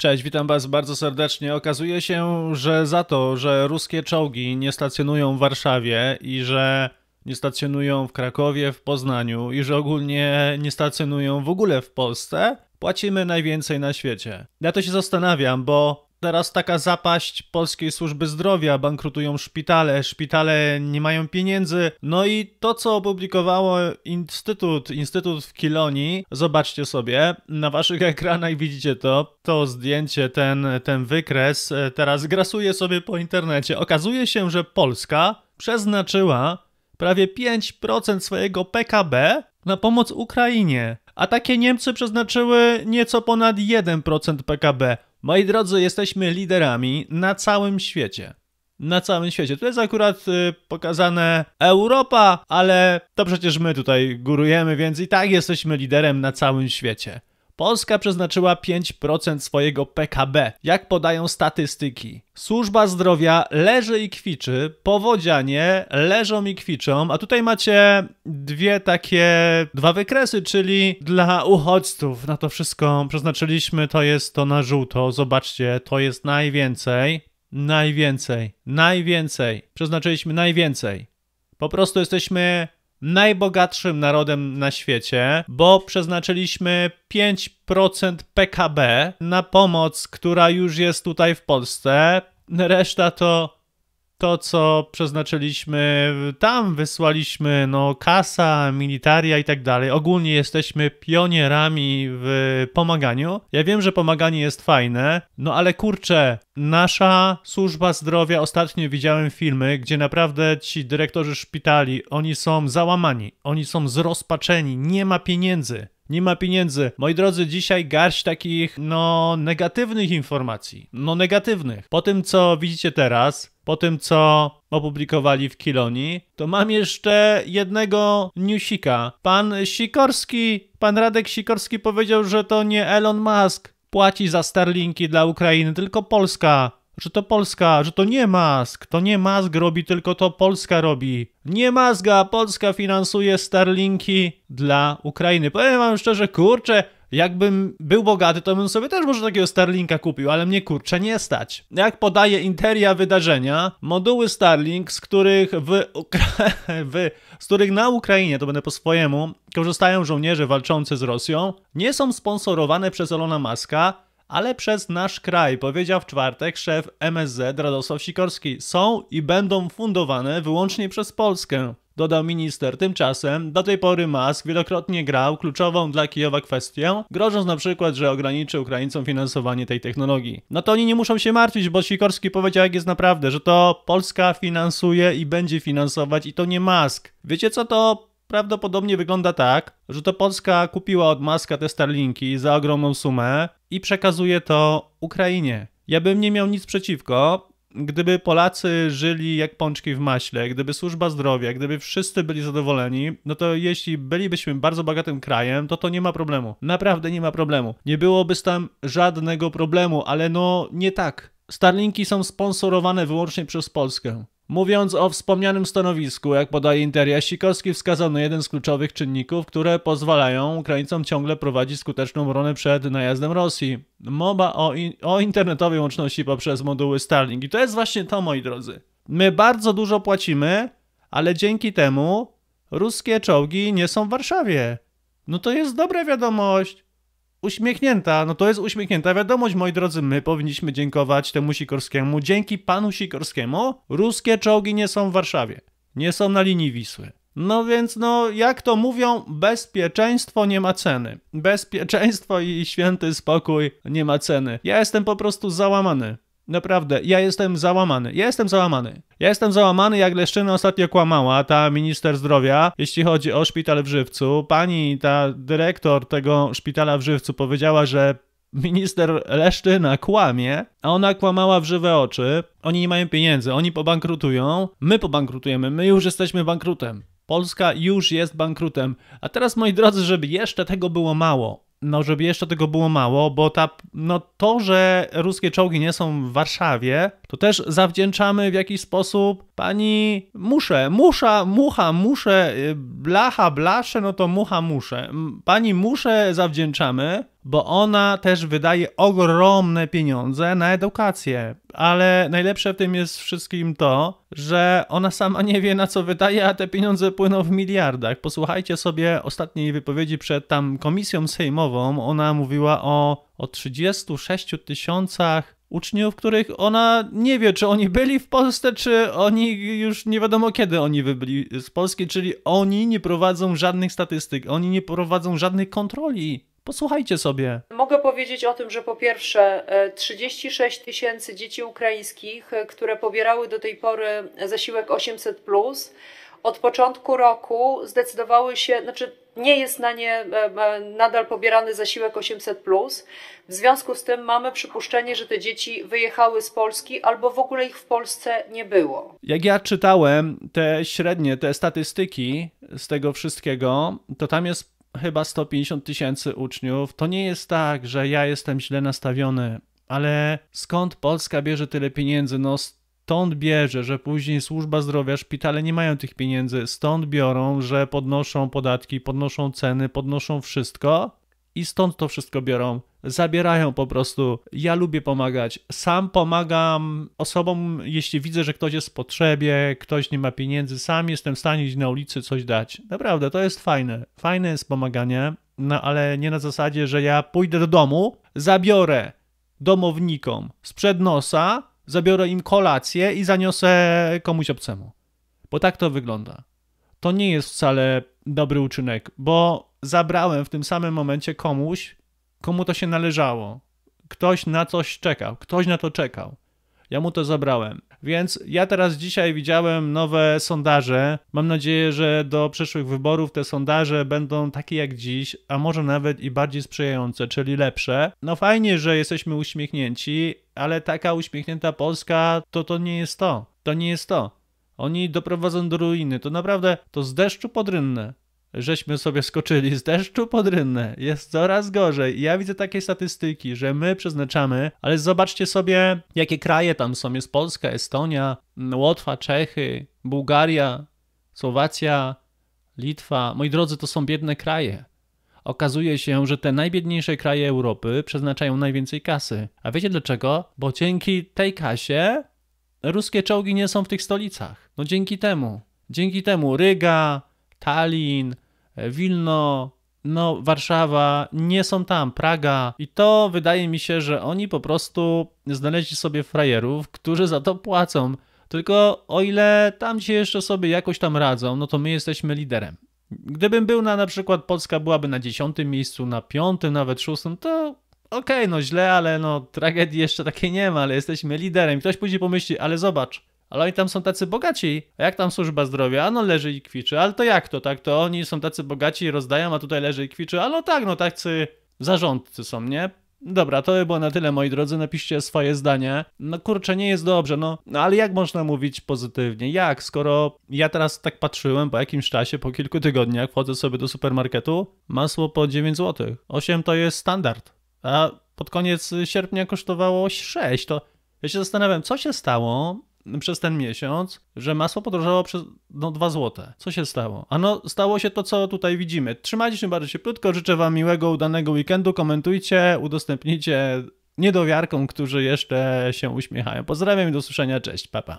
Cześć, witam Was bardzo serdecznie. Okazuje się, że za to, że ruskie czołgi nie stacjonują w Warszawie i że nie stacjonują w Krakowie, w Poznaniu i że ogólnie nie stacjonują w ogóle w Polsce, płacimy najwięcej na świecie. Ja to się zastanawiam, bo teraz taka zapaść polskiej służby zdrowia, bankrutują szpitale, szpitale nie mają pieniędzy. No i to, co opublikowało Instytut, Instytut w Kilonii, zobaczcie sobie, na waszych ekranach widzicie to, to zdjęcie, ten, ten wykres, teraz grasuje sobie po internecie. Okazuje się, że Polska przeznaczyła prawie 5% swojego PKB na pomoc Ukrainie, a takie Niemcy przeznaczyły nieco ponad 1% PKB. Moi drodzy, jesteśmy liderami na całym świecie. Na całym świecie. Tu jest akurat y, pokazane Europa, ale to przecież my tutaj górujemy, więc i tak jesteśmy liderem na całym świecie. Polska przeznaczyła 5% swojego PKB, jak podają statystyki. Służba zdrowia leży i kwiczy, powodzianie leżą i kwiczą, a tutaj macie dwie takie, dwa wykresy, czyli dla uchodźców na to wszystko przeznaczyliśmy, to jest to na żółto, zobaczcie, to jest najwięcej, najwięcej, najwięcej, przeznaczyliśmy najwięcej. Po prostu jesteśmy najbogatszym narodem na świecie, bo przeznaczyliśmy 5% PKB na pomoc, która już jest tutaj w Polsce. Reszta to to, co przeznaczyliśmy tam, wysłaliśmy no, kasa, militaria i tak dalej. Ogólnie jesteśmy pionierami w pomaganiu. Ja wiem, że pomaganie jest fajne, no ale kurczę, nasza służba zdrowia, ostatnio widziałem filmy, gdzie naprawdę ci dyrektorzy szpitali, oni są załamani, oni są zrozpaczeni, nie ma pieniędzy. Nie ma pieniędzy. Moi drodzy, dzisiaj garść takich, no, negatywnych informacji. No, negatywnych. Po tym, co widzicie teraz, po tym co opublikowali w Kiloni, to mam jeszcze jednego newsika. Pan Sikorski, pan Radek Sikorski powiedział, że to nie Elon Musk płaci za Starlinki dla Ukrainy, tylko Polska. Że to Polska, że to nie Musk, to nie Musk robi, tylko to Polska robi. Nie Musk, a Polska finansuje Starlinki dla Ukrainy. Powiem wam szczerze, kurczę, Jakbym był bogaty, to bym sobie też może takiego Starlinka kupił, ale mnie kurczę nie stać. Jak podaje Interia wydarzenia, moduły Starlink, z których w, Ukra w z których na Ukrainie, to będę po swojemu, korzystają żołnierze walczący z Rosją, nie są sponsorowane przez Elona Muska, ale przez nasz kraj, powiedział w czwartek szef MSZ Radosław Sikorski. Są i będą fundowane wyłącznie przez Polskę dodał minister. Tymczasem do tej pory Musk wielokrotnie grał kluczową dla Kijowa kwestię, grożąc na przykład, że ograniczy Ukraińcom finansowanie tej technologii. No to oni nie muszą się martwić, bo Sikorski powiedział jak jest naprawdę, że to Polska finansuje i będzie finansować i to nie Musk. Wiecie co to prawdopodobnie wygląda tak, że to Polska kupiła od Maska te Starlinki za ogromną sumę i przekazuje to Ukrainie. Ja bym nie miał nic przeciwko, gdyby Polacy żyli jak pączki w maśle, gdyby służba zdrowia, gdyby wszyscy byli zadowoleni, no to jeśli bylibyśmy bardzo bogatym krajem, to to nie ma problemu. Naprawdę nie ma problemu. Nie byłoby tam żadnego problemu, ale no nie tak. Starlinki są sponsorowane wyłącznie przez Polskę. Mówiąc o wspomnianym stanowisku, jak podaje Interia, Sikorski wskazał na jeden z kluczowych czynników, które pozwalają Ukraińcom ciągle prowadzić skuteczną obronę przed najazdem Rosji. Mowa o, in o internetowej łączności poprzez moduły Starlink. I to jest właśnie to, moi drodzy. My bardzo dużo płacimy, ale dzięki temu ruskie czołgi nie są w Warszawie. No to jest dobra wiadomość uśmiechnięta. No to jest uśmiechnięta wiadomość, moi drodzy. My powinniśmy dziękować temu Sikorskiemu. Dzięki panu Sikorskiemu ruskie czołgi nie są w Warszawie. Nie są na linii Wisły. No więc, no, jak to mówią, bezpieczeństwo nie ma ceny. Bezpieczeństwo i święty spokój nie ma ceny. Ja jestem po prostu załamany. Naprawdę, ja jestem załamany. Ja jestem załamany. Ja jestem załamany, jak Leszczyna ostatnio kłamała, ta minister zdrowia, jeśli chodzi o szpital w Żywcu. Pani, ta dyrektor tego szpitala w Żywcu powiedziała, że minister Leszczyna kłamie, a ona kłamała w żywe oczy. Oni nie mają pieniędzy, oni pobankrutują, my pobankrutujemy, my już jesteśmy bankrutem. Polska już jest bankrutem. A teraz, moi drodzy, żeby jeszcze tego było mało, no żeby jeszcze tego było mało, bo ta, no to, że ruskie czołgi nie są w Warszawie, to też zawdzięczamy w jakiś sposób pani muszę, musza, mucha, muszę, y, blacha, blasze, no to mucha, muszę. Pani muszę zawdzięczamy, bo ona też wydaje ogromne pieniądze na edukację. Ale najlepsze w tym jest wszystkim to, że ona sama nie wie na co wydaje, a te pieniądze płyną w miliardach. Posłuchajcie sobie ostatniej wypowiedzi przed tam komisją sejmową. Ona mówiła o, o 36 tysiącach uczniów, których ona nie wie, czy oni byli w Polsce, czy oni już nie wiadomo kiedy oni wybyli z Polski, czyli oni nie prowadzą żadnych statystyk, oni nie prowadzą żadnych kontroli. Posłuchajcie sobie. Mogę powiedzieć o tym, że po pierwsze 36 e, tysięcy dzieci ukraińskich, e, które pobierały do tej pory zasiłek 800, od początku roku zdecydowały się, znaczy nie jest na nie e, nadal pobierany zasiłek 800. W związku z tym mamy przypuszczenie, że te dzieci wyjechały z Polski albo w ogóle ich w Polsce nie było. Jak ja czytałem te średnie, te statystyki z tego wszystkiego, to tam jest chyba 150 tysięcy uczniów. To nie jest tak, że ja jestem źle nastawiony, ale skąd Polska bierze tyle pieniędzy? No stąd bierze, że później służba zdrowia, szpitale nie mają tych pieniędzy, stąd biorą, że podnoszą podatki, podnoszą ceny, podnoszą wszystko, i stąd to wszystko biorą. Zabierają po prostu. Ja lubię pomagać. Sam pomagam osobom, jeśli widzę, że ktoś jest w potrzebie, ktoś nie ma pieniędzy, sam jestem w stanie iść na ulicy coś dać. Naprawdę, to jest fajne. Fajne jest pomaganie, no ale nie na zasadzie, że ja pójdę do domu, zabiorę domownikom sprzed nosa, zabiorę im kolację i zaniosę komuś obcemu. Bo tak to wygląda. To nie jest wcale dobry uczynek, bo zabrałem w tym samym momencie komuś, komu to się należało. Ktoś na coś czekał, ktoś na to czekał. Ja mu to zabrałem. Więc ja teraz dzisiaj widziałem nowe sondaże. Mam nadzieję, że do przyszłych wyborów te sondaże będą takie jak dziś, a może nawet i bardziej sprzyjające, czyli lepsze. No fajnie, że jesteśmy uśmiechnięci, ale taka uśmiechnięta Polska to to nie jest to. To nie jest to. Oni doprowadzą do ruiny. To naprawdę to z deszczu pod rynne żeśmy sobie skoczyli z deszczu pod rynnę. Jest coraz gorzej. ja widzę takie statystyki, że my przeznaczamy, ale zobaczcie sobie, jakie kraje tam są. Jest Polska, Estonia, Łotwa, Czechy, Bułgaria, Słowacja, Litwa. Moi drodzy, to są biedne kraje. Okazuje się, że te najbiedniejsze kraje Europy przeznaczają najwięcej kasy. A wiecie dlaczego? Bo dzięki tej kasie ruskie czołgi nie są w tych stolicach. No dzięki temu. Dzięki temu Ryga, Tallin, e, Wilno, no, Warszawa, nie są tam, Praga. I to wydaje mi się, że oni po prostu znaleźli sobie frajerów, którzy za to płacą. Tylko o ile tam się jeszcze sobie jakoś tam radzą, no to my jesteśmy liderem. Gdybym był na na przykład Polska byłaby na dziesiątym miejscu, na piątym, nawet szóstym, to okej, okay, no źle, ale no tragedii jeszcze takiej nie ma, ale jesteśmy liderem. Ktoś później pomyśli, ale zobacz, ale oni tam są tacy bogaci. A jak tam służba zdrowia? ano leży i kwiczy. Ale to jak to, tak? To oni są tacy bogaci, i rozdają, a tutaj leży i kwiczy. Ale no tak, no tacy zarządcy są, nie? Dobra, to by było na tyle, moi drodzy. Napiszcie swoje zdanie. No kurczę, nie jest dobrze, no, no ale jak można mówić pozytywnie? Jak? Skoro ja teraz tak patrzyłem po jakimś czasie, po kilku tygodniach, wchodzę sobie do supermarketu, masło po 9 zł. 8 to jest standard, a pod koniec sierpnia kosztowało 6. To ja się zastanawiam, co się stało, przez ten miesiąc, że masło podrożało przez no, 2 zł. Co się stało? Ano, stało się to, co tutaj widzimy. Trzymajcie się bardzo cieplutko, życzę Wam miłego, udanego weekendu, komentujcie, udostępnijcie niedowiarkom, którzy jeszcze się uśmiechają. Pozdrawiam i do usłyszenia, cześć, papa.